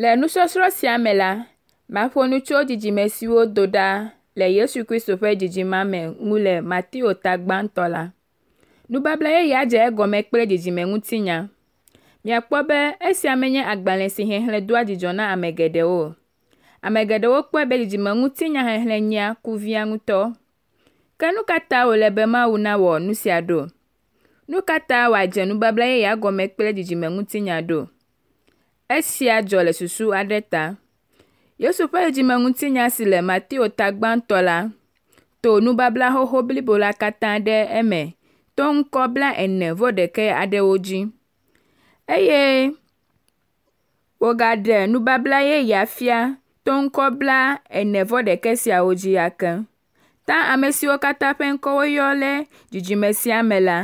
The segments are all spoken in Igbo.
Le nusɔsrɔ̃ sia me la, maƒo nu tso dzidzime siwo do ɖa le Yesu Kristo ƒe dzidzimea me ŋu le Mateo ta gbãtɔ la. Nubabla yeye dze egɔme kple dzidzimeŋutinya. Miakpɔ be esia menye agbalẽ si xexlẽ doa dzidzɔ na ame geɖewo o. Ame geɖewo kpɔe be dzidzimeŋutinya xexlẽ nyia kuvia ŋutɔ. Ke nu katã wòle be Mawu nawɔ nu sia ɖo? Nu katã wòadze nubabla yeyea gɔme kple dzidzimeŋutinya ɖo? Esia dzɔ le susu aɖe ta. Yesu ƒe dzimeŋutinya si le Mateo ta gbãtɔ la to nubabla xoxo blibo la katã ɖe eme to ŋkɔ blaene-vɔ-ɖekɛ aɖewo dzi eye wògaɖe nubabla yeyea fia to ŋkɔ blaene-vɔ-ɖekɛ siawo dzi ya ke. Ta ame siwo katã ƒe ŋkɔwo yɔ le dzidzime sia me la,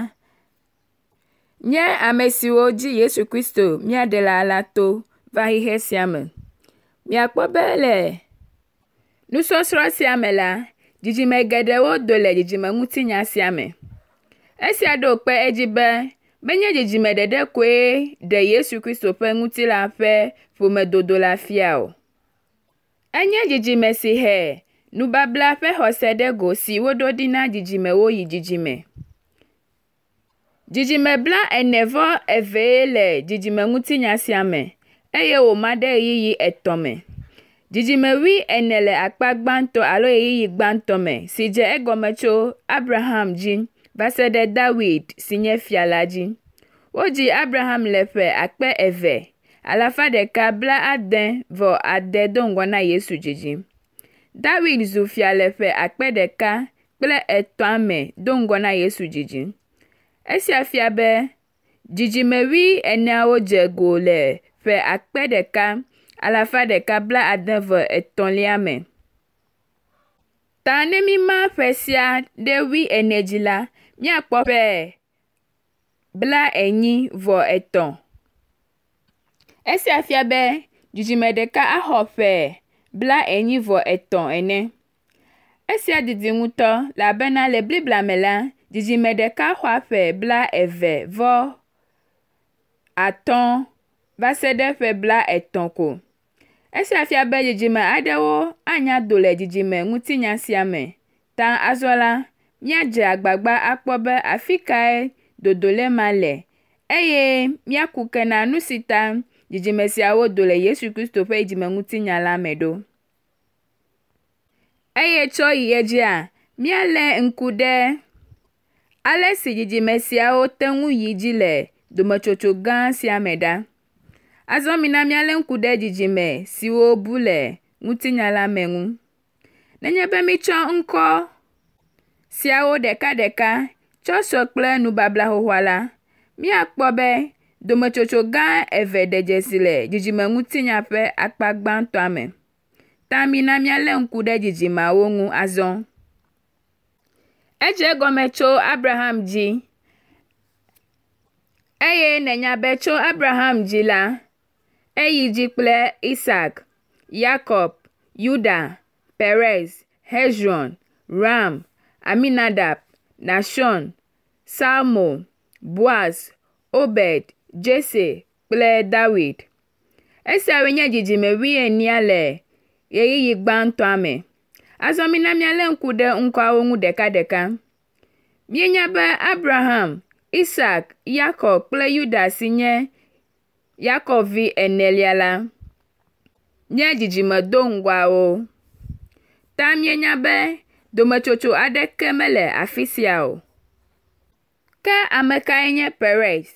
Nye ame siwo dzi Yesu Kristo míaɖela la to va xixe sia me. Míakpɔ be le nusɔsrɔ̃ sia me la, dzidzime geɖewo do le dzidzimeŋutinya sia me. Esia ɖo kpe edzi be menye dzidzime ɖeɖe koe ɖe Yesu Kristo ƒe ŋutilã ƒe ƒomedodo la fia o. Enye dzidzime si he nubabla ƒe xɔse ɖe go si woɖo ɖi na dzidzimewo yi dzidzime. Dzidzime blaene-vɔ evee le dzidzimeŋutinya sia me eye wòma ɖe ɣeyiɣi etɔ̃ me. Dzidzime wuiene le akpa gbãtɔ alo ɣeyiɣi gbãtɔ me si dze egɔme tso Abraham dzi va se ɖe Dawid si nye fia la dzi. Wodzi Abraham le ƒe akpe eve alafa ɖeka blaade-vɔ-ade do ŋgɔ na Yesu dzidzi. David zu fia le ƒe akpe ɖeka kple etɔ̃a me do ŋgɔ na Yesu dzidzi. Esia fia be dzidzimevi eneawo dze go le ƒe akpe ɖeka alafa ɖeka blaade-vɔ etɔ̃lia me. Ta ne míma ƒe sia ɖe wuiene dzi la, míakpɔ ƒe blaenyi-vɔ-etɔ̃. Esia fia be dzidzime ɖeka axɔ ƒe blaenyi-vɔ-etɔ̃ ene. Esia didi ŋutɔ elabena le Biblia me la, Dzidzime ɖeka xɔ ƒe blaeve-vɔ-atɔ̃ va se ɖe ƒe blaetɔ̃ ko. Esia fia be dzidzime aɖewo anya do le ŋutinya sia me. Ta azɔ la, míadze agbagba akpɔ be afi kae ma le eye míaku ke na nu si ta dzidzime siawo do le Yesu Kristo ƒe ŋutinya la me ɖo. Eye tsɔ míalé ŋku ɖe Ale si dzidzime siawo te ŋu yi dzi le dometsotso gã sia me ɖa. Azɔ mina míalé ŋku ɖe dzidzime siwo bu le ŋutinya la me ŋu. Nenye be mítsɔ ŋkɔ siawo ɖekaɖeka tsɔ sɔ kple nubabla xoxoa la, míakpɔ be dometsotso gã eve ɖe dzesi le dzidzime ŋutinya ƒe akpa gbãtɔa me. Ta mina míalé ŋku ɖe dzidzimeawo ŋu azɔ. Eji egome tso Abraham dzi eye nènya be Abraham dzi la, eyi dzi kple Isak, Yakob, Yuda, Perez, Hezron, Ram, Aminadab, Nashon, Salmo, Boaz, Obed, Jese kple David. Esiawoe nye dzidzimewi enia le ɣeyiɣi gbãtɔa me. Azɔ mina míalé ŋku ɖe ŋkuawo ŋu ɖekaɖeka. Míenya be Abraham, Isak, Yakob kple Yuda si nye Yakob vi enelia la, nye dzidzime do ŋgɔawo. Ta míenya be dometsotso aɖeke mele afi sia o. Ke ame kae nye Perez?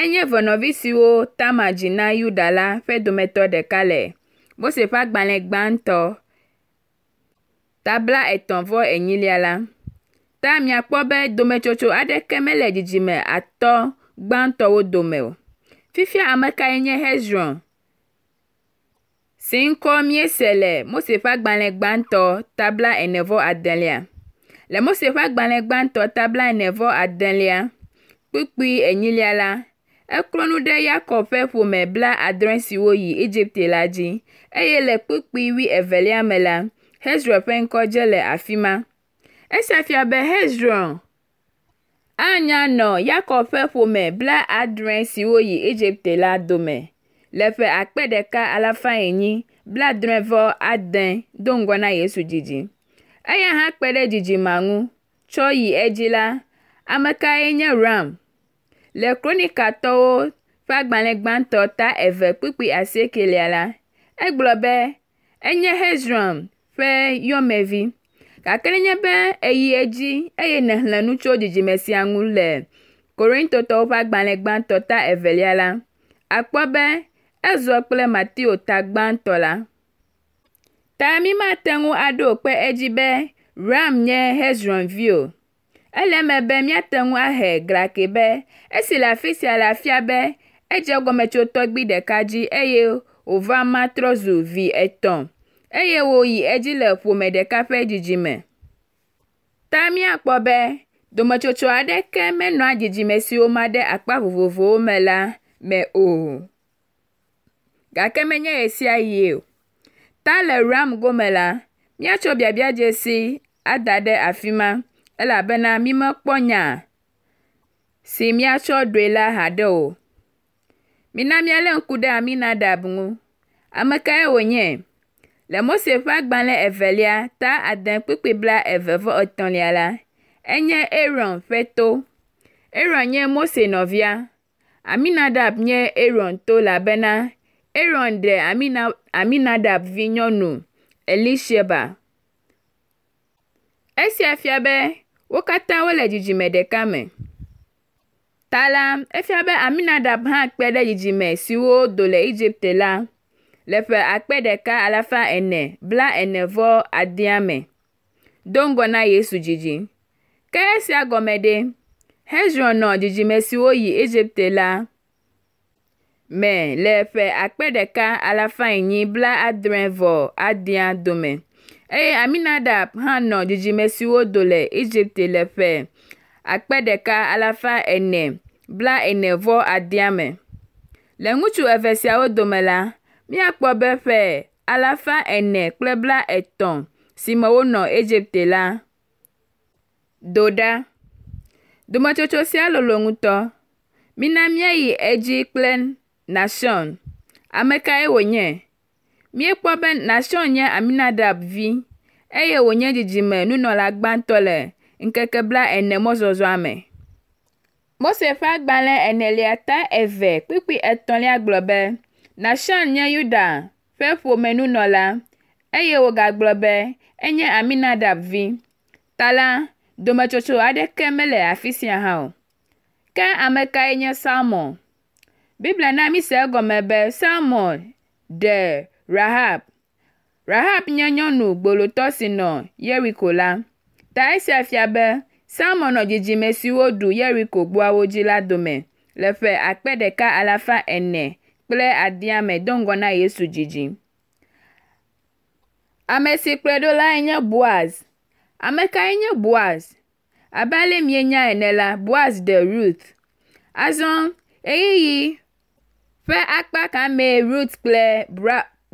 Enye vɔnɔvi siwo tama dzi na Yuda la ƒe dometɔ ɖeka le Mose ƒe agbalẽ gbãtɔ Tabla etɔ̃ vɔ enyilia la, ta míakpɔ be dometsotso aɖeke mele dzidzime atɔ̃ gbãtɔwo dome o. Fifia ame kae nye Hezron si ŋkɔ míese le Mose ƒe agbalẽ gbãtɔ tabla ene vɔ adelia? Le Mose ƒe agbalẽ gbãtɔ tabla ene vɔ adelia kpukpui enyilia la, eklɔ nu ɖe Yakob ƒe ƒome blaadre siwo yi Egipte la dzi eye le kpukpui wuievelia me la, Hezron ƒe ŋkɔdze le afi ma. fia be Hezron anya nɔ Yakob ƒe ƒome bla blaadre siwo yi Egipte la dome le ƒe akpe ɖeka alafa enyi bla blaadre-vɔ-ade do ŋgɔ na Yesu dzidzi. Eya hã kpe ɖe dzidzimea ŋu tsɔ yi edzi la, ame kae nye Ram? Le Kronikatɔwo ƒe agbalẽ gbãtɔ ta eve kpikpi asiekelia la, egblɔ be, enye Hezron ƒe yɔmevi. Kakɛli nye be eyiɛ dzi eye nèxlẽ nu tso dzidzime sia ŋu le Korintotɔwo ƒe agbalẽ gbãtɔ ta evelia la, be ezɔ kple Mateo ta gbãtɔ la. Ta mí mate ŋu aɖo kpe edzi be Ram nye Hezron vi o. Ele eme be míate ŋu ahe glake be esi eye yi edzi le ƒome ɖeka ƒe dzidzime. Ta míakpɔ be dometsotso aɖeke menɔa dzidzime siwo ma ɖe akpa vovovowo me la me o. Gake menye ɣe sia ɣi o. Ta le ram gome la, míatso biabia dzesi ada ɖe afi ma elabena mekpɔ nya si míatsɔ ɖoe la ha ɖe o. Mina míalé ŋku ɖe Aminadab ŋu. Ame kae wònye? Le Mose ƒe agbalẽ evelia ta ade kpikpi bla eve vɔ etɔ̃lia la, enye Aron ƒe to. Aron nye Mose nɔvia. Aminadab nye Aron to elabena Aron ɖe Amina Aminadab vinyɔnu, Elisheba. Esia fia be wo katã wole dzidzime ɖeka me. Ta la, efia be Aminadab hã kpe ɖe dzidzime siwo do le Egipte la le ƒe akpe ɖeka alafa ene blaene vɔ adea me. Do ŋgɔ na Yesu dzidzi. Ke esia gɔme ɖe, Hezron nɔ dzidzime siwo yi Egipte la me le ƒe akpe ɖeka alafa enyi bla adre vɔ adea dome eye Aminadab hã nɔ dzidzime siwo do le Egipte le ƒe akpe ɖeka alafa ene bla ene vɔ adea me. E, le ŋutsu eve siawo dome la. Míakpɔ be ƒe alafa ene kple bla blaetɔ̃ si me wonɔ Egipte la, do ɖa. Dometsotso sia lolo ŋutɔ. Mina míayi edzi kple Nahson. Ame kae wònye? Míekpɔ be Nahson nye Aminadab vi eye wònye dzidzimenunɔla gbãtɔ le ŋkeke ene mɔzɔzɔa me. Mose ƒe agbalẽ enelia ta eve kpikpi etɔ̃lia gblɔ be, Nashon nye Yuda ƒe ƒomenunɔla, eye wògagblɔ be enye Aminadab vi. Ta la, dometsotso aɖeke mele afi sia hã o. Ke ame kae nye Salmon? Biblia na mi se egɔme be Salmon de, Rahab. Rahab nye nyɔnu gbolotɔ si nɔ Yeriko la. Ta esia fia be Salmon nɔ dzidzime siwo ɖu Yeriko gboawo dzi la dome le ƒe akpe ɖeka alafa ene kple adiame do ŋgɔ na Yesu dzidzi. Ame si kplɔe ɖo lae nye Boaz. Ame kae nye Boaz? Abe ale mienya ene la, Boaz de Ruth. Azɔ, eyiyi ƒe akpa ka mee Ruth kple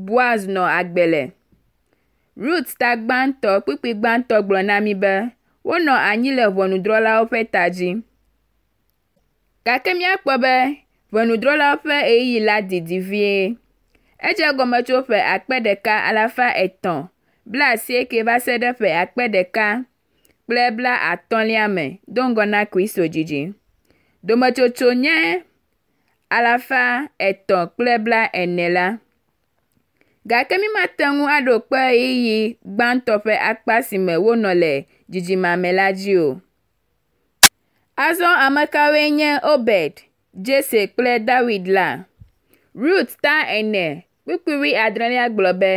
Boaz nɔ agbe le. Ruth ta gbãtɔ kpikpi gbãtɔ gblɔ na mi be wonɔ anyi le ʋɔnudrɔ̃lawo ƒe ta dzi. Gake míakpɔ be Ʋɔnudrɔ̃la ƒe ɣeyiɣi la didi vie. Edze egɔme tso ƒe akpe ɖeka alafa etɔ̃ blaasieke va se ɖe ƒe akpe ɖeka kple blaatɔ̃lia me do ŋgɔ na kristo dzidzi. Dometsotso nye alafa etɔ̃ kple blaene la. Gake mímate ŋu aɖo kpe ɣeyiɣi gbãtɔ ƒe akpa si me wonɔ le dzidzimea me la dzi o. Azɔ ame kawoe nye Obed, Jese kple David la, Rut ta ene kpikpiwi adrelia gblɔ be,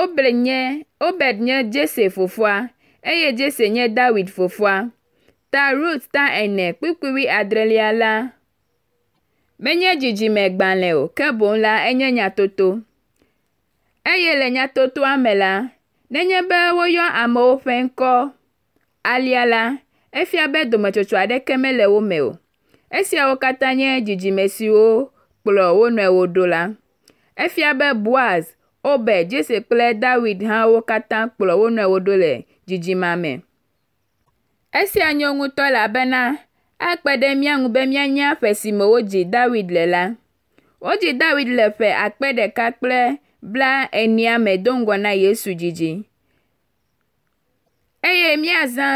Obed nye, Obed nye Jese fofoa eye Jese nye David fofoa. Ta Rut ta ene kpikpiwi adrelia la, menye dzidzimegbalẽ o, ke boŋ la enye nyatoto. Eye le nyatotoa me la, nenye be woyɔ amewo ƒe ŋkɔ alia la, efia be dometsotso aɖeke mele wo me o. Esiawo katã nye dzidzime siwo kplɔ wo nɔewo ɖo la. Efia be Boaz, obe Jesse kple David hã wo katã kplɔ wo nɔewo ɖo le dzidzima me. Esia nyo ŋutɔ elabena ekpe ɖe mía ŋu be míanya ƒe si me wodzi David le la. Wodzi David le ƒe akpe ɖeka kple bla blaenia me do ŋgɔ na Yesu dzidzi. Eye ɖe míazã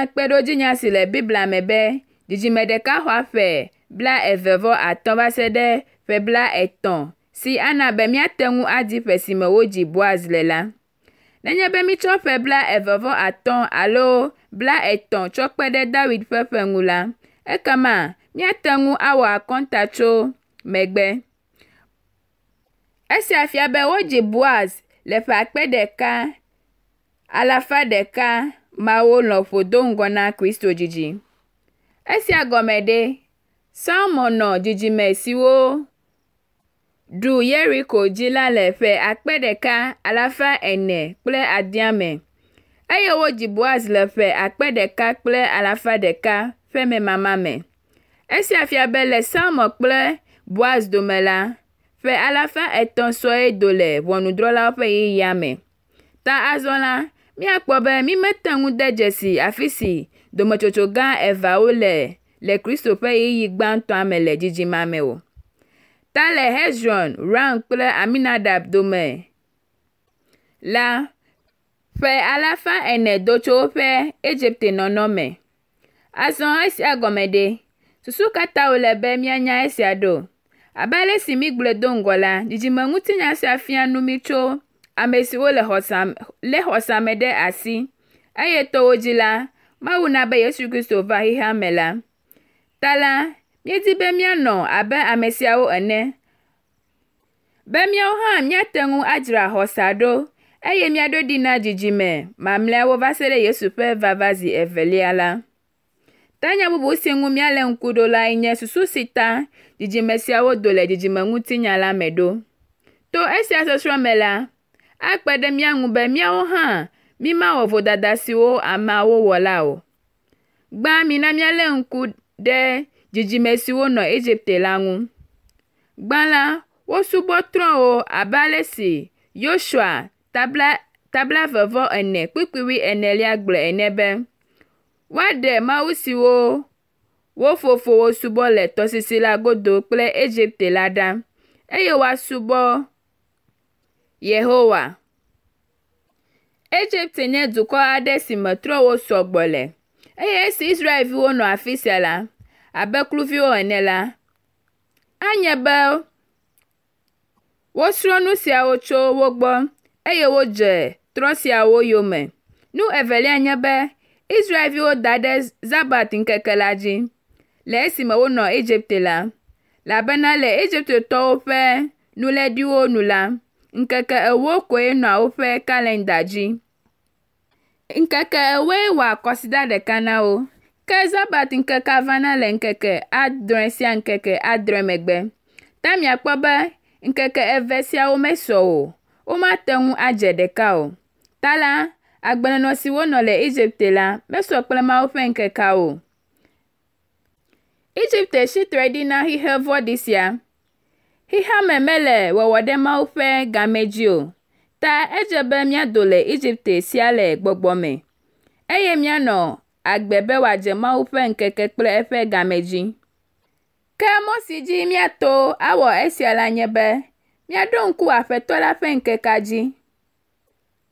nya si le Biblia me be dzidzime ɖeka xɔ ƒe blaeve-vɔ-atɔ̃ va se ɖe ƒe blaetɔ̃ si ana be míate ŋu aɖi ƒe si me wodzi Boaz le la. Nenye be mítsɔ ƒe blaeve-vɔ-atɔ̃ alo blaetɔ̃ tsɔ kpe ɖe David ƒe ƒe ŋu la, ekama míate ŋu awɔ akɔnta tso megbe. Esia fia be wodzi Boaz le ƒe akpe ɖeka alafa ɖeka mawo lɔƒo do ŋgɔ na Kristo dzidzi. Esia gɔme ɖe Sam ọnọjijimesiwo du Jericho dzi la le ƒe akpe ɖeka alafa ene kple adiame (1,460) eye wodzi Boaz le ƒe akpe ɖeka kple alafa ɖeka ƒe memama me. Esia fia be le Samuel kple Boaz dome la, ƒe alafa etɔ̃ sɔe do le ʋɔnudrɔ̃lawo ƒe yiyia me. Ta azɔ la, míakpɔ be mímete ŋu de dzesi afi si dometsotso gã eveawo le le kristo ƒe ɣeyiɣi gbãtɔa me le dzidzima me o. Ta le Hezron, Ram kple Aminadab dome la ƒe alafa ene do tso woƒe Egipte nɔnɔ me. Azɔ esia gɔme ɖe, susu katã wòle be míanya esia ɖo. Abe ale si mi gblɔe do ŋgɔ la, dzidzimeŋutinya sia fia nu mi tso ame siwo le xɔsa lé xɔsa me ɖe asi eye to wo dzi la, Mawu na be Yesu Kristo va xixea me la ta la, míedi be míanɔ abe ame siawo ene. Be míawo hã míate ŋu adzra xɔsa ɖo eye míaɖo ɖi na dzidzime mamlɛawo va se ɖe Yesu ƒe vava zi evelia la. Tanya bubu si ŋu míalé ŋku ɖo lae nye susu si ta dzidzime siawo do le dzidzime ŋutinya la me ɖo. To esia sɔsrɔ̃ me la, akpe ɖe mía ŋu be míawo hã mímawɔ vodada siwo ameawo wɔ la o. Gbã mi na míalé ŋku ɖe dzidzime siwo nɔ Egipte la ŋu. Gbã la, wo abe ale si Yosua tabla tabla kpikpi wuienelia gblɔe ene be, woaɖe mawu siwo wo fofowo subɔ le tɔsisi la godo kple Egipte la ɖa eye woasubɔ Yehowa. Egipte nye dukɔ aɖe si me trɔ̃wo sɔ le. eye esi Israelviwo nɔ afi sia la, abe kluviwo ene la, anye be wosrɔ̃ nu siawo tso wo gbɔ eye wodze trɔ siawo yome. Nu evelia nye be Israelviwo da ɖe Zabat ŋkeke la dzi le esime wonɔ Egipte la, labena le egyptetɔwo ƒe nuléɖiwo nu la, ŋkeke ewo koe nɔa woƒe kalenda dzi. Nkeke wee wa consider ɖeka na wo, ke Zabat ŋkeke vana le nkeke adre sia nkeke adre megbe. Ta miakpɔ be nkeke eve siawo mesɔ o, womate ŋu adze ɖeka o. Ta la, agbenɔnɔ si wonɔ le Egipte la, mesɔ kple Mawu ƒe nkeke o. Egipte tsitre ɖi na xixe vɔɖi sia. Xixea mele wɔwɔ ɖe Mawu ƒe game dzi o. Ta be mía le Egipte sia le gbɔgbɔ me, eye míanɔ agbe be wòadze Mawu ƒe ŋkeke kple eƒe game dzi. Ke mɔ si dzi míato awɔ esia la nye be míaɖo ŋku Aƒetɔ la ƒe ŋkekea dzi.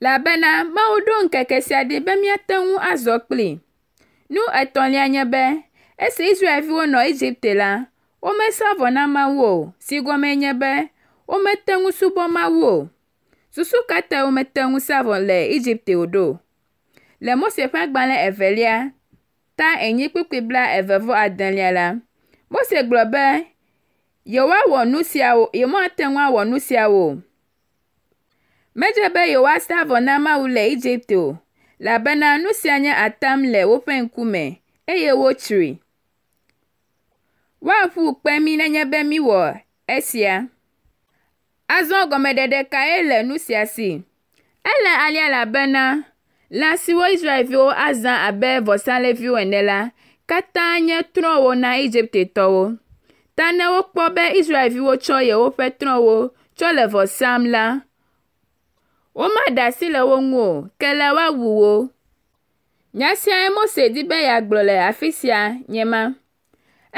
Labena Mawu ɖo ŋkeke sia ɖi be míate ŋu azɔ kplii. Nu etɔ̃lia nye be esi israeviwo nɔ Egipte la, womesrɔ̃ avɔ na Mawu o si gɔmee nye be womete ŋu subɔ Mawu o. Susu ka ta womete ŋusẽ avɔ le Egipte o ɖo? Le Mose ƒe agbalẽ evelia, ta enyi kpikpi bla eve vɔ adelia la, Mose gblɔ be yewoawɔ nu siawo, yemate ŋu awɔ nu siawo o. Medze be yewoasa avɔ na Mawu le Egipte o, labena nu sia nye atam le woƒe ŋkume eye wotsroe. Woaƒu kpe mí nenye be míwɔ esia. Azɔ gɔmeɖeɖe kae le nu sia si? Ele alea elabena lã siwo Israelviwo azã abe vɔsalẽviwo ene la, katã nye trɔ̃wo na Egiptetɔwo. Ta ne wokpɔ be Israelviwo tsɔ yewoƒe trɔ̃wo tsɔ le vɔ sam la, womaɖe asi le wo ŋu o, ke la woawu wo. Nya siae Mose di be yeagblɔ le afi sia nye ma.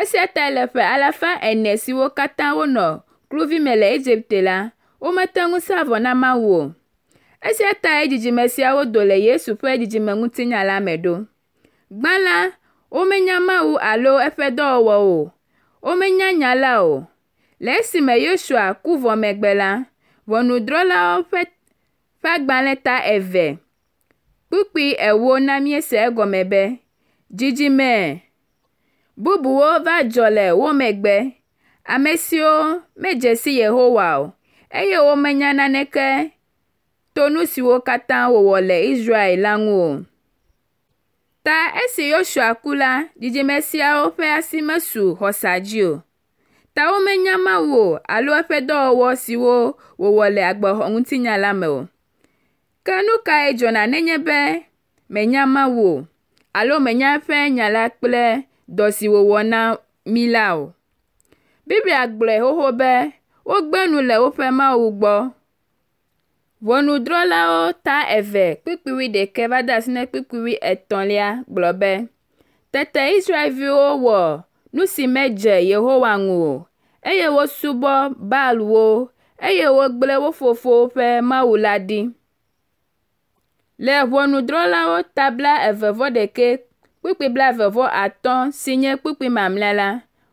Esia tae le ƒe alafa ene siwo katã wonɔ kluvime le Egipte la, womete ŋusẽ avɔ na Mawu o. Esia tae dzidzime siawo do le Yesu ƒe dzidzime ŋutinya la me ɖo. Gbã la, womenya Mawu alo eƒe dɔwɔwɔ o. Womenya nya la o. Le esime Yosua ku vɔ megbe la, ʋɔnudrɔ̃lawo ƒe ƒe agbalẽ ta eve kpukpui ewo na míese egɔme be dzidzime bubuwo va dzɔ le wo megbe. Ame siwo medzesi si Yehowa o, eye womenya naneke to nu siwo katã wowɔ le Israel la ŋu o. Ta esi Yosua ku la, dzidzime siawo ƒe asi mesu xɔsa dzi o. Ta womenya Mawu o alo eƒe dɔwɔwɔ siwo wowɔ le agbexɔ ŋutinya la me o. Ke nu kae dzɔna nenye be menya Mawu o alo menya eƒe nya la kple dɔ si wowɔ na mi la o? Biblia gblɔe xoxo be wogbe nu le woƒe Mawu gbɔ. Ʋɔnudrɔ̃lawo ta eve kpikpi wuiɖekɛ va de asi na kpikpi wuietɔ̃lia gblɔ be, tete Israelviwo wɔ nu si medze Yehowa ŋu o eye wosubɔ Baalwo eye wogblẽ wo fofowo ƒe Mawu la ɖi. Le ʋɔnudrɔ̃lawo ta blaeve-vɔ-ɖekɛ kpikpi blaeve-vɔ-atɔ̃ si nye kpikpi mamlɛa la,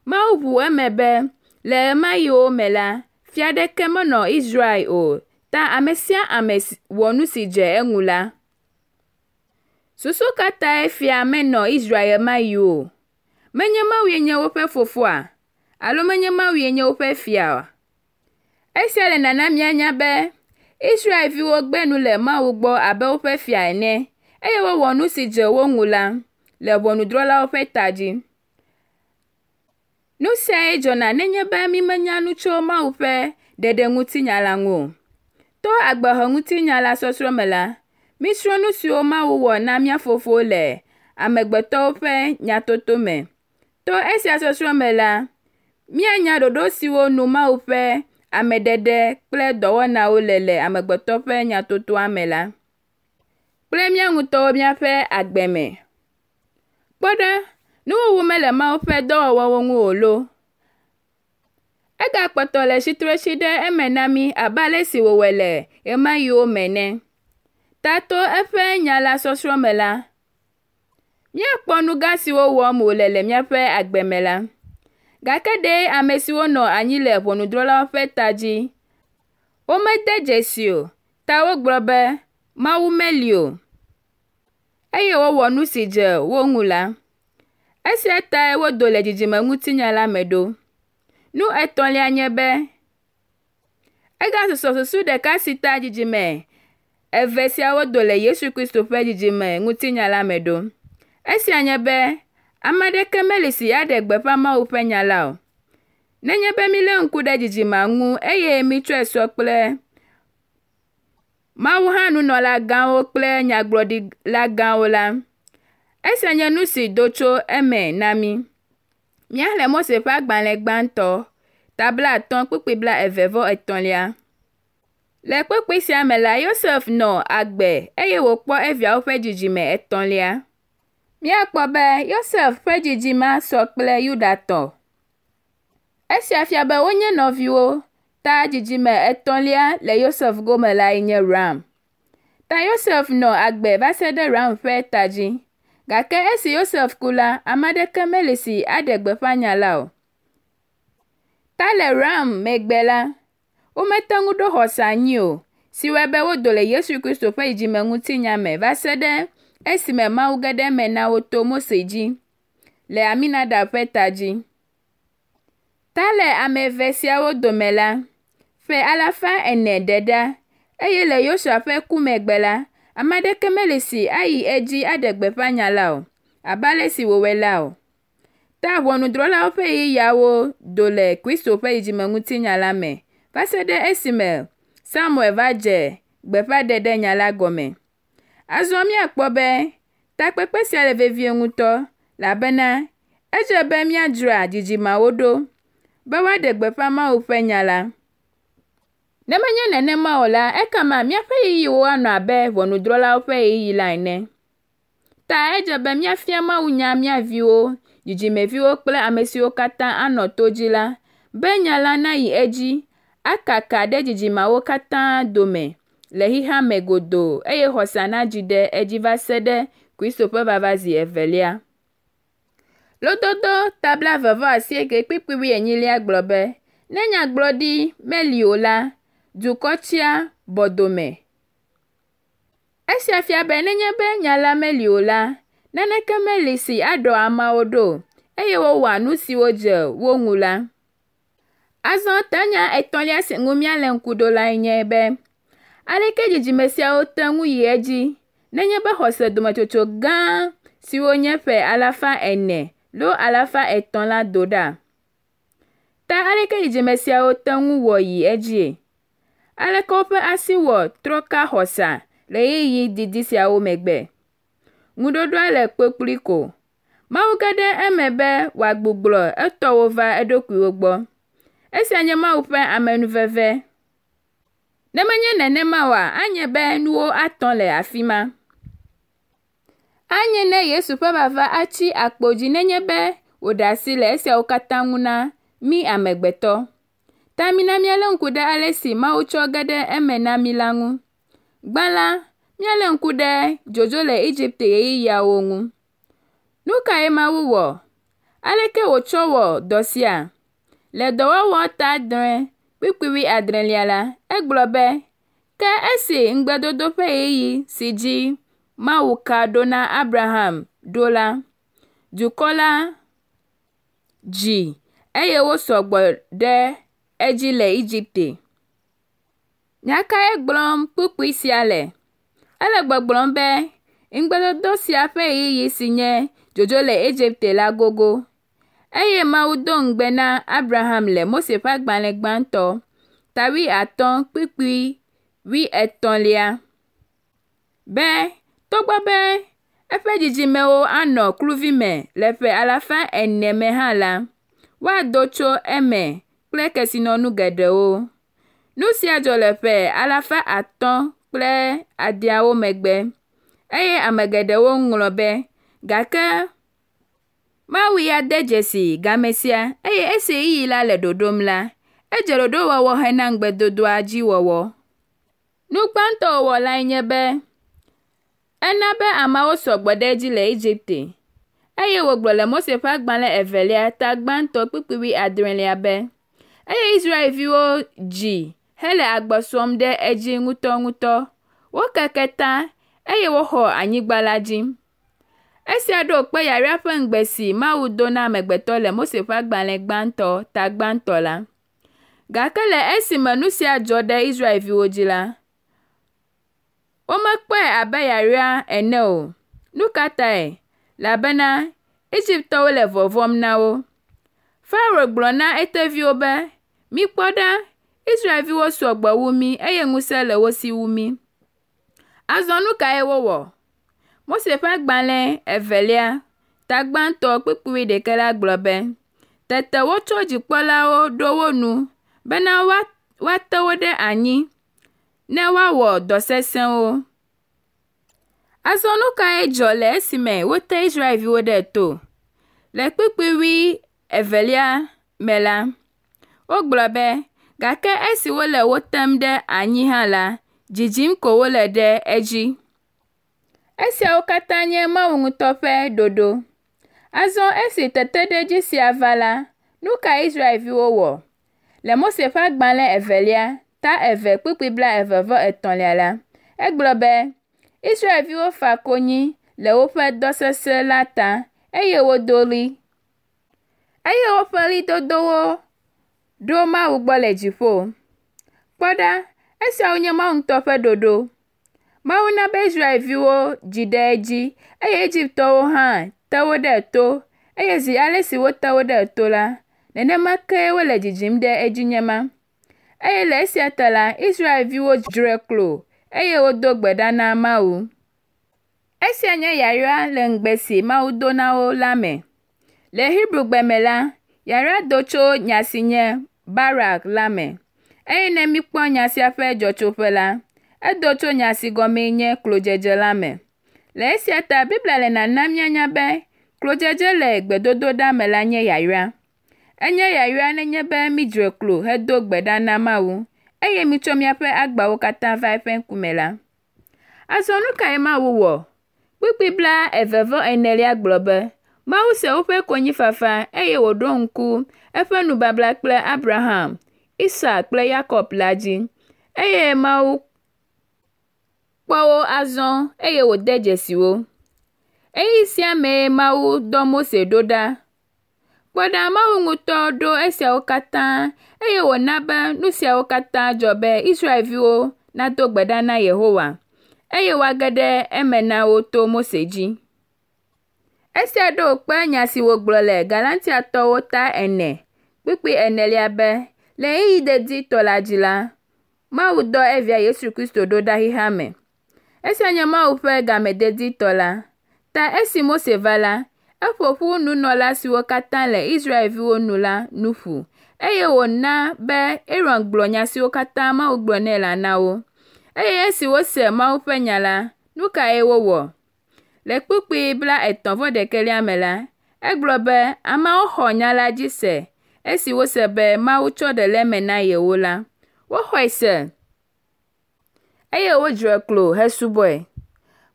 mawu ʋu eme be, le ɣe ma ɣiwo me la, fia aɖeke menɔ Israel o ta ame sia ame wɔ nu si dze eŋu la. Susu ka fia menɔ Israel ɣe ma ɣi o? Menye Mawue nye woƒe fofoa? Alo menye Mawue nye woƒe fia o. Esia le nana míanya be Israelviwo gbe nu le Mawu gbɔ abe woƒe fia ene eye wowɔ nu si dze wo ŋu la, le ʋɔnudrɔlawo ƒe ta dzi. Nu siae dzɔna nenye be míemenya nu tso Mawu ƒe ɖeɖeŋutinya la ŋu To agbeheŋutinya la sɔsrɔ̃ me la, míesrɔ̃ nu siwo Mawu wɔ na mía fofowo le amegbetɔwo ƒe nyatoto me. To esia sɔsrɔ̃ me la, míanya ɖoɖo siwo nu Mawu ƒe ameɖeɖe kple dɔwɔnawo le le amegbetɔ ƒe nyatotoa me la kple mía ŋutɔwo míaƒe agbe me. Kpɔ le ƒe dɔwɔwɔwo ŋu o lo egakpɔtɔ le gakpọtọrọ ɖe eme na mi abe ale si nya le yiwo me ta eƒe nyala me la, míakpɔ nu gã siwo wɔm wòle le míaƒe agbe me la, gake ɖe ame siwo nɔ anyi le ʋɔnudrɔlawo ƒe ta dzi, womede dzesi o ta wogblɔ be, “Mawu meli o” eye wowɔ nu si dze wo ŋu la. Esia tae wodo le dzidzimeŋutinya la me ɖo. Nu etɔ̃lia nye be, egasusɔ susu ɖeka si ta dzidzime eve siawo do le Yesu Kristo ƒe dzidzime ŋutinya la me ɖo. Esia nye be, ame aɖeke meli si aɖe gbeƒã Mawu ƒe nya la o. Nenye be mi lé ŋku ɖe dzidzimea ŋu eye mi mitsɔe sɔ kple Mawu hã nunɔlagãwo kple la nyagblɔɖilagãwo la. Esia nye nu si do tso eme na mí. Míaxlẽ Mose ƒe agbalẽ gbãtɔ, ta blaatɔ̃ kpikpi blaeve-vɔ-etɔ̃lia. Le kpekpe sia me la, Yosef nɔ agbe eye wòkpɔ eviawo ƒe dzidzime etɔ̃lia. Míakpɔ be Yosef ƒe dzidzimea sɔ kple Yudatɔ. Esia fia be wonye nɔviwo ta dzidzime etɔ̃lia le Yosef gome lae nye Ram. Ta Yosef nɔ agbe va se ɖe Ram ƒe ta dzi gake esi Yosef ku la, ame aɖeke meli si aɖe gbeƒã la o. Ta le Ram megbe la, womete ŋu ɖo xɔse anyi o, si wɔe be wodo le Yesu Kristo ƒe dzidzime ŋutinya me va se ɖe esime Mawu ge ɖe eme na wo to Mose dzi le Aminadab ƒe ta dzi. Ta le ame eve siawo dome la, ƒe alafa ene ɖe eye le Yosua ƒe ku megbe la, Ame aɖeke mele si ayi edzi aɖe gbeƒã nya la o, abe ale si wòwɔe la o. Ta ʋɔnudrɔ̃lawo ƒe ɣeyiɣiawo do le Kristo ƒe dzidzimeŋutinya me va se ɖe esime Samuel va dze gbeƒãɖeɖe nya la gɔme. Azɔ míakpɔ be takpekpe sia le vevie ŋutɔ elabena edze be míadzra dzidzimeawo ɖo be woaɖe gbeƒã Mawu ƒe nya Ne menye nenema o la, ekama míaƒe yiyiwo anɔ abe ʋɔnudrɔ̃lawo ƒe yiyi la ene. Ta edze be míafia mawunya míaviwo, dzidzimeviwo kple ame siwo katã anɔ to dzi la, be nya la nayi edzi, akaka ɖe dzidzimeawo katã dome le xixea me godoo eye xɔse nadzi ɖe edzi va se ɖe Kristo ƒe vava zi evelia. Lododo tabla vevɔ asieke kpikpi enyilia gblɔ be, ne nyagblɔɖi meli o la, Dukɔtia bɔdome. Esia fia be nenye be nya la meli o la, naneke meli si aɖɔ ameawo ɖo eye wowɔa nu siwo dze wo ŋu la. Azɔ ta nya etɔ̃lia si ŋu míalé ŋku ɖo lae nye be, aleke dzidzime siawo te ŋu yi edzi nenye be xɔse dometsotso gã siwo nye ƒe alafa ene loo alafa etɔ̃ la do ɖa. Ta aleke dzidzime siawo te ŋu wɔ yi edzie. Aleke woƒe wɔ trɔka xɔsa le ɣeyiɣi didi siawo megbe? Ŋuɖoɖoa le kpokploe ko. Mawu ge ɖe eme be wòagbugbɔ etɔwo va eɖokuiwo gbɔ. Esia nye Mawu ƒe amenuveve. Ne menye nenema oa, anye be nuwo atɔ le afi ma. Anye ne Yesu ƒe vava atsi akpo dzi nenye be wòɖe asi le esiawo katã ŋu na mí amegbetɔ. Tamina mialé ŋku ɖe ale si Mawu tsɔ ge ɖe eme na mí la ŋu. Gbã la, míalé ŋku ɖe dzodzo le Egipte ɣeyiɣiawo ŋu. Nu kae Mawu wɔ? Aleke wòtsɔ wɔ dɔ sia? Le dɔwɔwɔ ta adre kpikpi wuiadrelia la, egblɔ be, “Ke esi ŋugbedodo ƒe ɣeyiɣi si dzi Mawu ka ɖo na Abraham ɖo la, dukɔ la dzi eye wosɔ gbɔ ɖe ejile Egipte. Nyaka egblɔm kpukpui sia le. Ele gbɔgblɔm be ŋugbedodo sia ƒe ɣeyiɣi si nye dzodzo le Egipte la gogo eye Mawu do ŋugbe na Abraham le Mose ƒe agbalẽ gbãtɔ, ta wuiatɔ̃ kpukpui lia. be togbɔ be eƒe dzidzimewo anɔ me, le ƒe alafa ene me hã la, woado tso eme kple kesinɔnu geɖewo. Nu sia dzɔ le ƒe alafa atɔ̃ kple adeawo megbe eye ame geɖewo ŋlɔ be, gake Mawu ya de dzesi game sia eye esi ɣeyiɣi la le ɖoɖom la, edze ɖoɖo wɔwɔ hena ŋgbedodoa dzi wɔwɔ. Nu gbãtɔ wòwɔ lae nye be, ena be ameawo sɔgbɔ ɖe edzi le Egypte. eye wògblɔ le Mose ƒe agbalẽ evelia ta gbãtɔ kpikpi wuiadrelia be, Onye Israel Vero G. Hele agbasomde eji ngụtọngụtọ wokeketa eye woxɔ anyigba la dzi. Esia ɖo kpe ƒe ŋgbe si Mawu do na amegbetɔ le Mose ƒe agbalẽ gbãtɔ ta gbãtɔ la. Gake le esime nu sia dzɔ ɖe Israelviwo dzi la, womekpɔe abe yaria ene o. Nu ka Labena Egiptɔwo le vɔvɔm na wo. Farrow gblɔ na eteviwo be, “Mikpɔ ɖa, Israeviwo sɔgbɔ gbɔ wu mí eye ŋusẽ le wo si wu mí. Azɔ nu kae wowɔ?” Mose ƒe Agbalẽ evelia ta gbãtɔ kpukpui 1 la gblɔ be, “Tete wotsɔ dzikpɔlawo ɖo wo nu bena woate wo ɖe anyi ne woawɔ dɔ sesẽwo.” Azɔ nu kae dzɔ le esime wote israeviwo ɖe to? Le kpukpui evelia me la, wogblɔ be, gake esi wole wo tem ɖe anyi hã la, dzidzim ko wole ɖe edzi. Esiawo katã nye mawu ŋutɔ ƒe ɖoɖo. Azɔ esi teteɖedzi sia va la, nu ka Israeviwo wɔ? Le Mose ƒe agbalẽ evelia ta eve kpikpi bla eve vɔ etɔ̃lia la, egblɔ be, Israeviwo fa konyi le woƒe dɔ sesẽ la ta eye wodo ɣli. eye woƒe ɣlidodowo ɖo Mawu gbɔ le dziƒo. Kpɔ ɖa, esiawo nye Mawu ŋutɔ ƒe ɖoɖo. Mawu na be Israeviwo dzi ɖe edzi eye Egiptɔwo hã te wo ɖe to eye zi ale si wote wo ɖe to la, nenema kee wole dzidzim ɖe edzi nye ma. Eye le esia te la, Israeviwo dzre klo eye wodo gbe ɖa na Mawu. Esia nye yayra le ŋgbe si Mawu do na wo la me. Le Hebreugbe gbeme la, Yared tso nya si nye Barak la me, eye ne mikpɔ nya sia ƒe dzɔtsoƒe la, edo tso nya si gɔmee nye klodzedze la me. Le esia ta Biblia le nana míanya be klodzedze le da me la nye yayra. Enye yayra nenye be midzre klo hedo gbe na Mawu eye mitsɔ míaƒe agbawo katã va eƒe ŋkume la. Azɔ nu kae Mawu wɔ? Kpikpi bla eve vɔ enelia gblɔ be. Mose woƒe konyifafa eye wòɖo ŋku eƒe nubabla kple Abraham, Isak kple Yakob la dzi, eye Mawu kpɔ wo azɔ eye wòde dzesi wo. Ɣeyiɣi sia mee Mawu dɔ Mose ɖo ɖa. Kpɔ ɖa Mawu ŋutɔ ɖo esiawo katã eye wòna be nu siawo katã dzɔ be israeviwo nado gbe ɖa na Yehowa eye woage ɖe eme na wo to Mose dzi. Esia ɖo kpe nya si wògblɔ le Galatiatɔwo ta ene kpikpi enelia be, le ɣeyiɣi dedi tɔ la dzi la, Mawu dɔ evia Yesu Kristo ɖo ɖa xixea me. Esia nye Mawu ƒe gamededi tɔ la. Ta esi Mose va la, eƒo ƒu nunɔla siwo katã le Israelviwo nu la nu ƒu eye wòna be Aron gblɔ nya siwo katã Mawu gblɔ nɛ la na wo. Eye esi wose Mawu ƒe nya la, nu kae wowɔ? Le kpukpi blaetɔ̃-vɔ-ɖekɛlia me la, egblɔ be ameawo xɔ nya la dzi se esi wose be Mawu tsɔ ɖe me na yewo la. Woxɔe se, eye wodzɔe klo hesubɔe.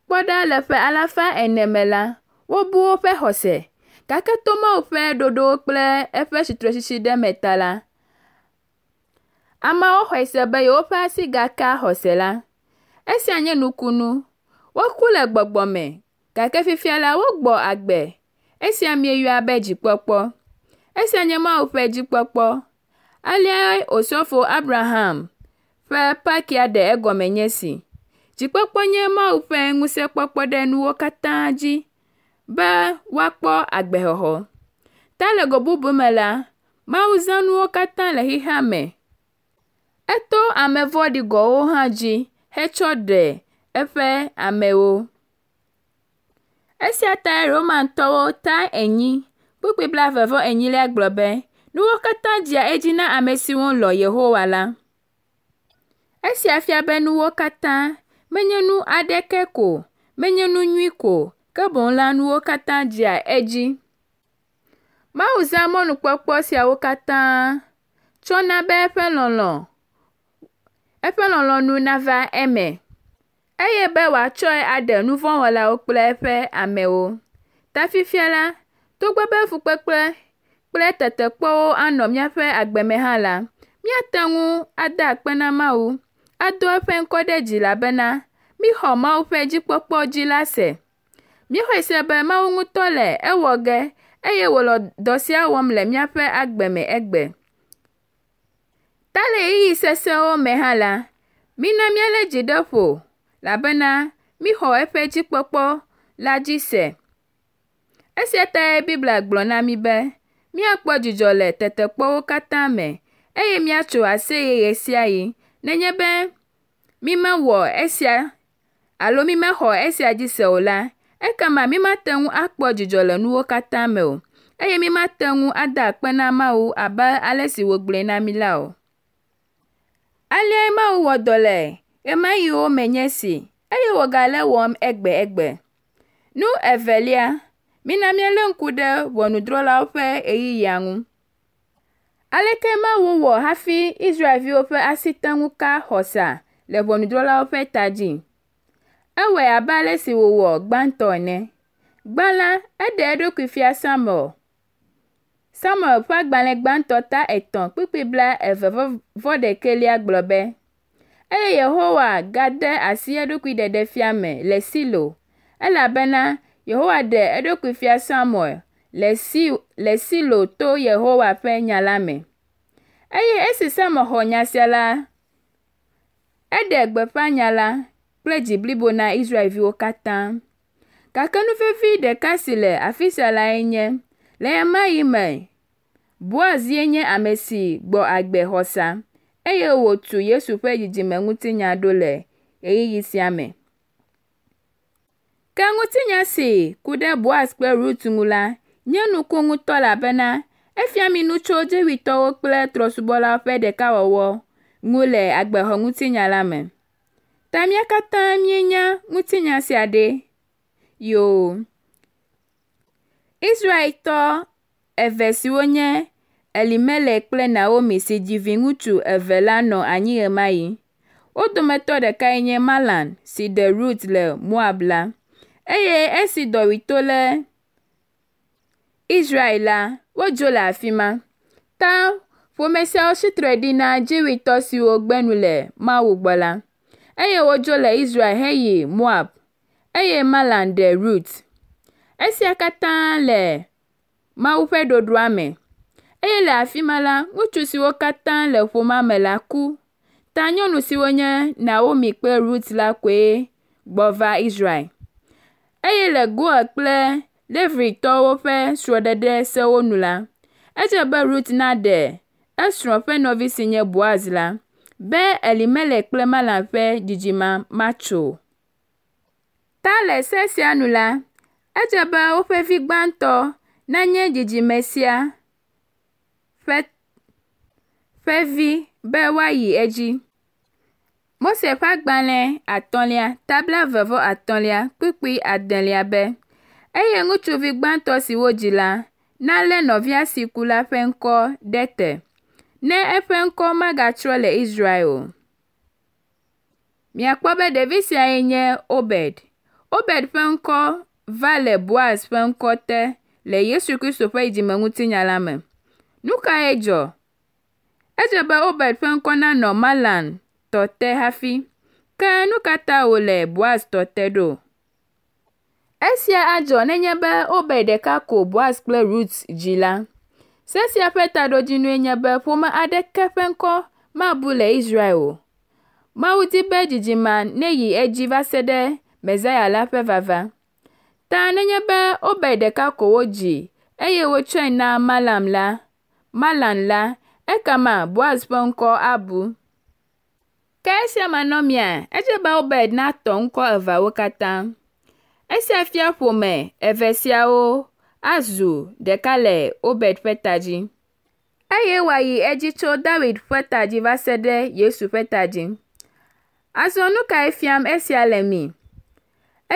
Kpɔ ɖa le ƒe alafa ene me la, wobu woƒe xɔse gake to Mawu ƒe ɖoɖo kple eƒe tsitretsitsi ɖe me ta la, ameawo xɔe se be yewo ƒe asi gaka xɔse la. Esia nye nukunu. Woku le gbɔgbɔ me gake fifia la wogbɔ agbe. Esia mieyɔa abe dzikpɔkpɔ. Esia nye Mawu ƒe dzikpɔkpɔ. alia Osɔfo Abraham ƒe pakia ɖe egɔme nye si. Dzikpɔkpɔ nye Mawu ƒe ŋusẽkpɔkpɔ ɖe nuwo katã dzi be woakpɔ agbehɔhɔ Ta le go bubu me la, Mawu zã nuwo katã le xixea me. Eto ame vɔ̃ɖi gɔwo hã dzi hetsɔ ɖe eƒe amewo. Esia tae Romantɔwo enyi la gblɔ be, nuwo katã dzia edzi na ame siwo lɔ Yehowa la. Esia fia be nuwo katã, menye nu aɖeke ko, menye nu nyui ko, ke boŋ la nuwo katã dzia edzi. Mawu zã mɔnukpɔkpɔ siawo katã tsɔna be eƒe lɔlɔ eƒe lɔlɔ̃nu nava eme. eye be wòatsɔe aɖe nu vɔ̃ wɔlawo kple eƒe amewo. Ta fifia la, togbɔ be fukpekpe kple tetekpɔwo anɔ míaƒe agbeme hã la, míate ŋu ade akpe na Mawu, ado eƒe ŋkɔ ɖe dzi elabena míexɔ Mawu ƒe dzikpɔkpɔ dzi la se. Míexɔe se be Mawu ŋutɔ le ewɔ ge eye wòlɔ dɔ sia wɔm le míaƒe agbeme egbe. Ta le ɣeyiɣi sesewo me hã la, mina míalé dzi ɖe ƒo. labena mixɔ eƒe dzikpɔkpɔ la dzi se. Esia tae Biblia gblɔ na mi be míakpɔ dzidzɔ le tetekpɔwo katã me eye míatso aseye ɣe sia ɣi nenye be mi mímewɔ esia alo mi mímexɔ esia dzi se o la, ekema mímate ŋu akpɔ dzidzɔ le nuwo katã me o eye mi mímate ŋu ada akpe na mawo abe ale si wògblɔe na mi la o. Aliae Mawu wɔ dɔ le Ame yiwo menye si eye wògale wɔm egbe. Nu evelia, mina míalé ŋku ɖe ʋɔnudrɔlawo ƒe ɣeyiɣia ŋu. Aleke Mawu wɔ hafi Israeviwo ƒe asi xɔsa le ʋɔnudrɔlawo ƒe ta dzi? Ewɔe abe ale si wòwɔ gbãtɔ ene. Gbã la, eɖe eɖokui fia Samuel. Samuel ƒe agbalẽ gbãtɔ ta etɔ̃ kpikpi eve vɔ ɖekelia gblɔ be, eye Yehowa gade asi eɖokui ɖeɖefia me le Silo, elabena Yehowa ɖe eɖokui fia Samuel le si le Silo to Yehowa ƒe nya la me. Eye esi Samuel xɔ nya sia la, eɖe gbeƒã nya la kple dzi blibo na Israelviwo katã. Gake nuvevi ɖeka si le afi sia lae nye, le ɣe ma ɣi me, Boazie nye ame si gbɔ agbe xɔsa. eye wòtu Yesu ƒe dzidzime ŋutinya ɖo le ɣeyiɣi sia me. Ke ŋutinya si ku ɖe Boaz kple Rut ŋu la nye nuku ŋutɔ elabena efia mi nu tso Levitɔwo kple trɔ̃subɔlawo ƒe ɖekawɔwɔ ŋu le agbexɔ ŋutinya la me. Ta mía katã míenya ŋutinya sia ɖe. Yo! Israelitɔ eve siwo nye Elimelek kple Naomi si dzi ŋutsu eve la nɔ anyi ɣe ma ɣi. Wo dometɔ ɖekae nye Malan si ɖe Rut le Moab la, eye esi dɔwui to ɖe Israel la, wodzo le afi ma. Ta ƒome siawo tsitre ɖi na Dziwitɔ siwo gbe nu le Mawu gbɔ la, eye wodzo le Israel heyi Moab eye Malan ɖe Rut. Esia katã le Mawu ƒe ɖoɖoa me. eye le afi ma la, ŋutsu siwo katã le ƒomea me la ku ta nyɔnu siwo nye Naomi kple Rut la koe gbɔ va Israel. Eye le Goa kple Levitɔwo ƒe srɔ̃ɖeɖe sewo nu la, edze be Rut naɖe esrɔ̃ ƒe nɔvi si nye Boaz la, be Elimelek kple Malan ƒe dzidzime matso. Ta le se sia nu la, edze be woƒe vi gbãtɔ nanye dzidzime sia Flavie Baywany-Edjie “Mosepagbalị atọlịa (Tabla Vevo atọlịa) Kpukpi adeliabe” eye ŋutsuvi gbãtɔ si wodzi la, nalé nɔvia si ku la ƒe ŋkɔ ɖe te, ne eƒe ŋkɔ magatrɔ le Israel o. Miakpɔ be ɖevi siae nye Obed. Obed ƒe ŋkɔ va le Boaz ƒe ŋkɔ te le Yesu Kristo ƒe dzidzimeŋutinya la me. Nuka be obed je Jor: Ejebe Obafenkona tɔ te hafi ka nukata wòle Boaz te ɖo. Esia adzɔ nenye be wobe ɖeka ko Boaz kple Rut dzi la, se sia ƒe taɖodzinue nye be ƒome aɖeke ƒe ŋkɔ mabu le Israel o. Mawu di be dzidzimea neyi edzi va se ɖe Mesia la ƒe vava. Ta nenye be wobe ɖeka ko wodzi eye wotsɔe na Malam la, Malala Ekema Boaz ƒe ŋkɔ abu. Ke esia e e me nɔ mia, edze be Obed natɔ ŋkɔ eveawo katã. Esia fia ƒome eve siawo azu ɖeka le Obed ƒe ta dzi eye wòayi edzi tso Dawid ƒe ta dzi va se ɖe Yesu ƒe ta dzi. Azɔ nu kae fiam esia le mi?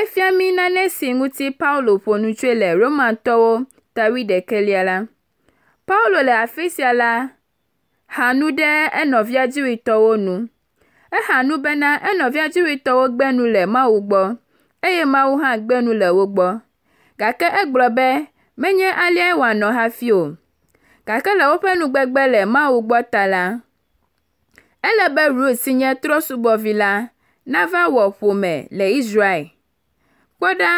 Efia mi nane si ŋuti Paulo ƒo nu tsoe le Romatɔwo tawui ɖekelia la. Paulo le afi sia la, ha nu ɖe enɔvia Dziwitɔwo nu. Eha nu bena enɔvia Dziwitɔwo gbe nu le Mawu gbɔ eye Mawu hã gbe nu le wo gbɔ. Gake egblɔ be menye aliae wòanɔ hafi o. Gake le woƒe nugbegbe le Mawu gbɔ ta la, ele be Rut si nye trɔ̃subɔvi la nava wɔ ƒome le Israel. Kpɔ ɖa,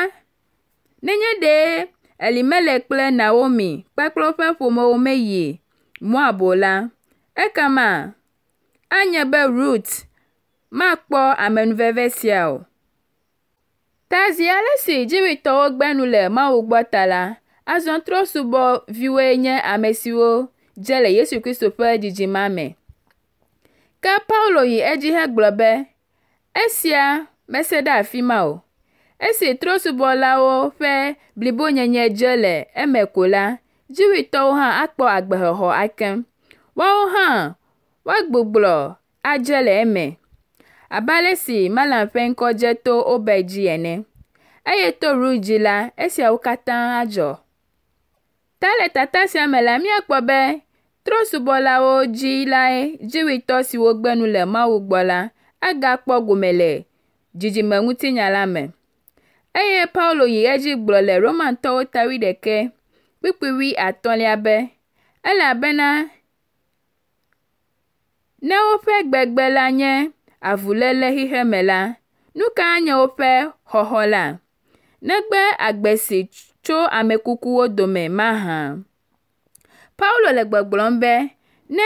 nenye ɖee. Elimelek kple Naomi kpakple woƒe ƒomewo meyi Moab o la, ekama anye be Rut makpɔ amenuveve sia o. Tazi ale si dziwitɔwo gbe nu le Mawu gbɔ ta la, azɔ trɔ̃subɔviwoe nye ame siwo dze le Yesu Kristo ƒe dzidzima me. Ke Paulo yi edzi hegblɔ be, “Esia mese ɖe afi o, Esi trosubɔlawo ƒe blibonyenye dze le eme ko la, dziwitɔwo hã akpɔ agbexɔxɔ akem. Woawo hã woagbugbɔ adze le eme abe ale si Malam ƒe ŋkɔ dze to Obed dzi ene eye to dzi la, esiawo katã adzɔ Ta le tata sia me la míakpɔ be trosubɔlawo dzi lae dziwitɔ siwo gbe nu le Mawu gbɔ la agakpɔ gome le dzidzimeŋutinya la me. eye Paulo yi edzi gblɔ le Romatɔwo tawui ɖeke kpikpi wi atɔlia be, elabena ne woƒe gbegbe la nye avuléle xixe me la, nuka nye woƒe xɔxɔ la? Negbe agbe si tso amekukuwo dome mahã. Paulo le gbɔgblɔm be ne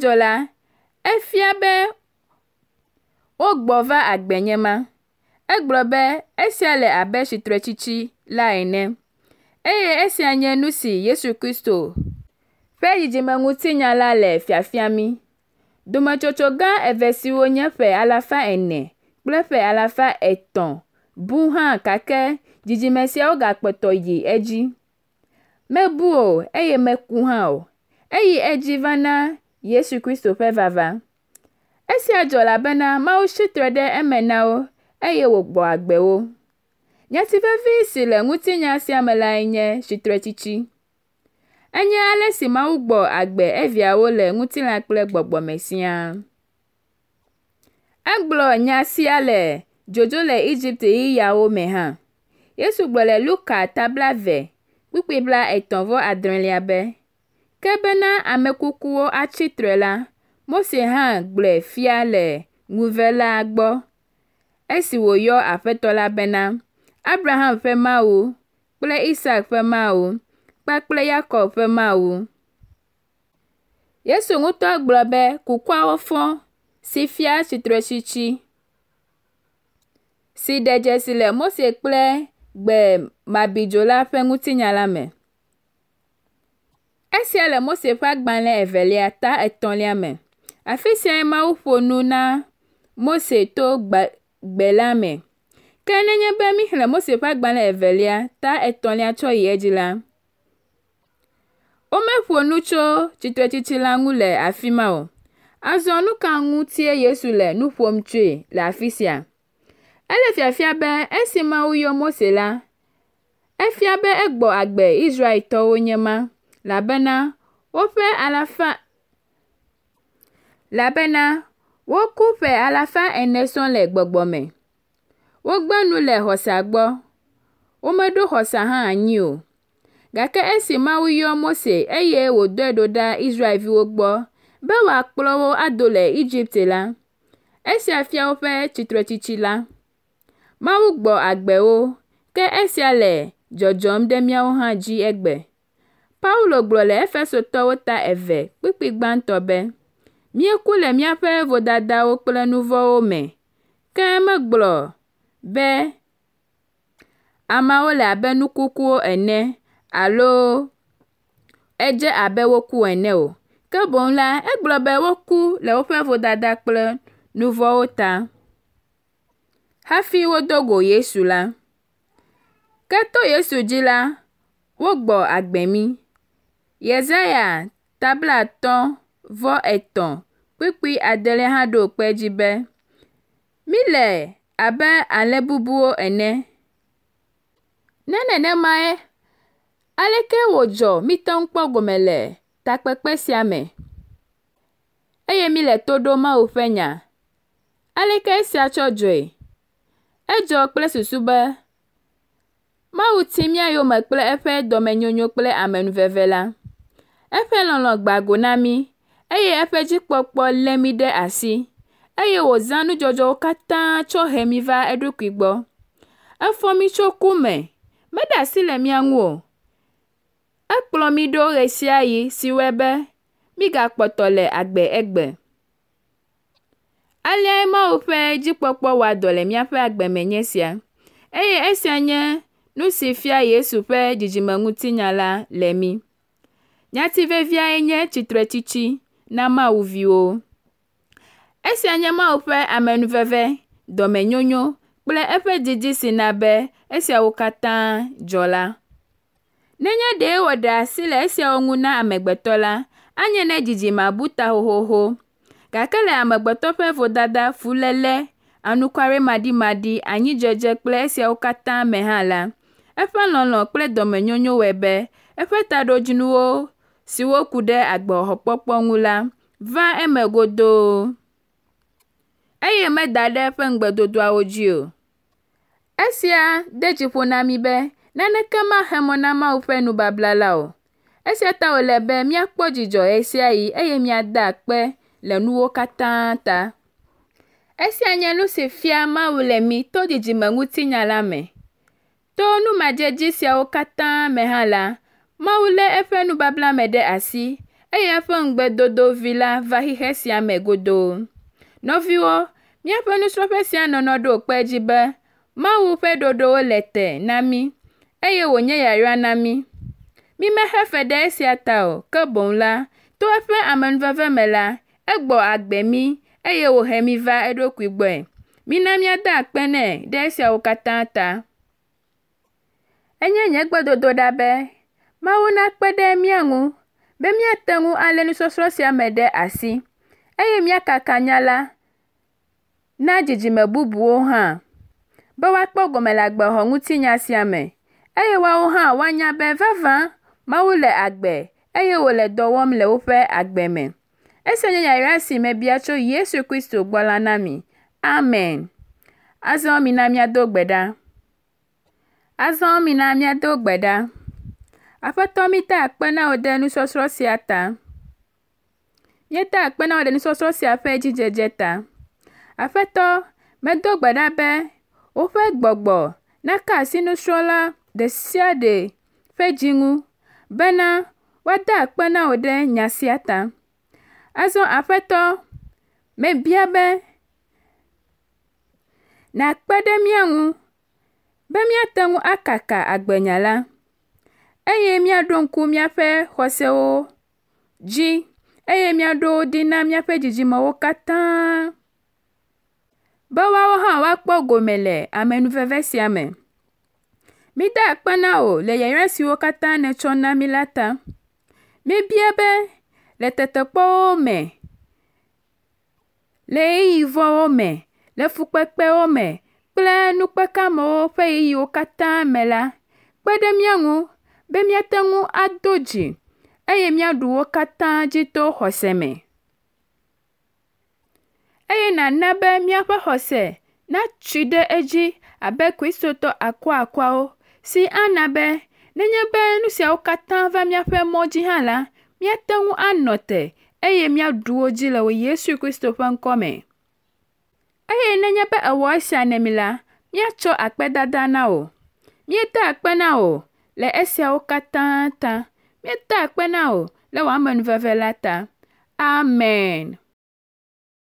dzɔ la, efia be wogbɔ va agbenye ma. Egblɔ be esia le abe tsitretsitsi la ene, eye esia nye nu si Yesu Kristo ƒe dzidzimeŋutinya la le fiafia mi. Dometsotso gã eve siwo nye ƒe alafa ene kple ƒe alafa etɔ̃ bu hã gake dzidzime siawo gakpɔtɔ yi edzi. Mebu o eye meku hã o. Eyi edzi va na Yesu Kristo ƒe vava. Esia dzɔ elabena Mawu tsitre ɖe eme na wo eye wògbɔ agbewo. Nyatsivevi si le ŋutinya sia me lae nye tsitretsitsi. Enye ale si Mawu gbɔ agbe eviawo le ŋutilã kple gbɔgbɔme sia. Egblɔ nya sia le dzodzo le Egipte yiyawo me hã. Yesu gblɔ le Luka tabla ve kpukpi bla etɔ̃ vɔ adrelia be, ke bena amekukuwo atsitre la, Mose hã gblɔe fia le ŋuve la gbɔ esi wòyɔ Aƒetɔ la bena, “Abraham ƒe Mawu kple Isak ƒe Mawu kpakple Yakob ƒe Mawu.” Yesu ŋutɔ gblɔ be kukuawo fɔ si fia tsitretsitsi si ɖe dzesi le Mose kple gbe mabidzo la ƒe ŋutinya la me. Esia le Mose ƒe agbalẽ evelia ta etɔ̃lia me. Afi siae Mawu ƒo nu na Mose to gbe gbe la me. Ke nenye be míxlẽ Mose ƒe agbalẽ evelia ta etɔ̃lia tsɔ yi edzi la, womeƒo nu tso tsitretsitsi la ŋu le afi ma o. Azɔ nu ka ŋutie Yesu le nu ƒom tsoe le afi sia? Ele fiafia be esi Mawu yɔ Mose la, efia be egbɔ agbe Israeltɔwo nye ma, labena woƒe alafa labena Woku ƒe alafa ene sɔŋ le gbɔgbɔ me. Wogbe nu le xɔsa gbɔ. Womeɖo xɔsa hã anyi o. Gake esi Mawu yɔ Mose eye wòdɔe ɖo ɖa Israelviwo gbɔ be wòakplɔ wo ado le Egipte la, esia fia woƒe tsitretsitsi la. Mawu gbɔ agbe wo, ke esia le dzɔdzɔm ɖe míawo hã dzi egbe. Paulo gblɔ le Efesotɔwo ta eve kpikpi gbãtɔ be, Míeku le míaƒe vodadawo kple nu vɔ̃wo me, ke megblɔ be ameawo le abe nu kukuwo ene alo edze abe woku ene o, ke boŋ la, egblɔ be woku le woƒe vodada kple nu vɔ̃wo ta hafi wodo go Yesu la. Ke to Yesu dzi la, wogbɔ agbe mí. Yesaya ta blaatɔ̃ Vɔ etɔ̃ kpikpi adele hã ɖo kpe dzi be, le abe alẽ bubuwo ene.” Ne nenemae, aleke wòdzɔ míte ŋu kpɔ gɔme le takpekpe sia me, eye le to ɖom Mawu ƒe nya? Aleke esia tsɔ dzoe, Edzɔ kple susu be, Mawu ti mía yome kple eƒe dɔmenyonyo kple amenuveve la. Eƒe lɔlɔ̃ gbago na mí eye eƒe dzikpɔkpɔ lé mí ɖe asi eye wòzã nudzɔdzɔwo katã tso he mí va eɖokui gbɔ. Efɔ mí tso ku me, meɖe asi le mía ŋu o. Ekplɔ mí ɖo ɣe sia ɣi si wɔe be mígakpɔtɔ le agbe egbe. Aliae Mawu ƒe dzikpɔkpɔ wɔa dɔ le míaƒe agbe me nye esia eye esia nye nu si fia Yesu ƒe dzidzime ŋutinya la le mí. Nyati veviae nye tsitretsitsi. na mawuviwo esia nye Mawu ƒe amenuveve, dɔmenyonyo kple eƒe didi si na be esiawo katã dzɔ la. Nenye ɖe wòɖe asi le esiawo ŋu na amegbetɔ la, anye ne dzidzime abu ta xoxoxo, gake le amegbetɔ ƒe vodada, fulele, anukwaare maɖimaɖi, anyidzedze kple esiawo katã me hã la, eƒe lɔlɔ̃ kple dɔmenyonyo wɔe be eƒe taɖodzinuwo si wokwu ɖe agbɔxɔkpɔkpɔ ŋu la va eme godoo eye meda ɖe eƒe ŋugbedodoawo dzi o. Esia de tsi ƒo na mi be naneke maxe mɔ na Mawu ƒe nubabla la o. Esia ta wòle be míakpɔ dzidzɔ ɣe sia ɣi eye míada akpe le nuwo katã ta. Esia nye nu si fia Mawu le mi to dzidzime ŋutinya la me. To numadzedzi siawo katã me hã la, Maụlụ Efremadu asị "Enyefere mgbagodo Villarreal si emegodo, ɖe esia ta o ke boŋ la to eƒe amenuveve me la egbɔ agbe mi eyewohemiva eɖokuigbe, mina míada akpe nɛ ɖe esiawo katã ta. Enye nye ɖa be Mawu nakpe ɖe mía ŋu be míate ŋu alé nusɔsrɔ̃ sia me ɖe asi, eye míakaka nya la na dzidzime bubuwo hã, be woakpɔ gɔme le agbexɔ ŋutinya sia me, eye woawo hã woanya be vavã Mawu le agbe, eye wòle dɔ wɔm le woƒe agbe me. Esia nye yayra si mebia tso Yesu Kristo gbɔ la na mi. Amen. Azɔ mina míado gbe ɖa. Azɔ mina míado gbe ɖa. Aƒetɔ mita akpe na wò ɖe nusɔsrɔ̃ sia ta. Míeda akpe na wò ɖe nusɔsrɔ̃ sia ƒe dzidzedze ta. Aƒetɔ, medo gbe ɖa be woƒe gbɔgbɔ naka asi nusrɔ̃la ɖe sia ɖe ƒe dzi ŋu bena woada akpe na ɖe nya sia ta. Azɔ aƒetɔ, mebia be nàkpe ɖe mia ŋu be míate ŋu akaka agbenya la. eye míaɖo ŋku míaƒe xɔsewo dzi eye míaɖo wo ɖi na míaƒe dzidzimewo katã be woawo hã woakpɔ gome le amenuveve sia me. Mida akpe na wò le yayra siwo katã nètsɔ na mí la ta. Mibia be le tetekpɔwo me, le ɣeyiɣivɔwo me, le fukpekpewo me kple nukpekamewo ƒe ɣeyiɣiwo katã me la, kpe ɖe mía ŋu be míate ŋu ado dzi eye míaɖu wo katã dzi to xɔse me. Eye nana be míaƒe xɔse natsi ɖe edzi abe kristotɔ akɔakɔawo si ana be nenye be nu siawo katã va míaƒe mɔ dzi hã la, míate ŋu anɔ te eye míaɖu wo dzi le wò Yesu Kristo ƒe ŋkɔ me. Eye nenye be ewɔ esia ne mi la, míatsɔ akpedada na wò. Míeda akpe na wò. Le esiawo katã ta, míeda akpe na wò le wò amenuveve la ta. Amen.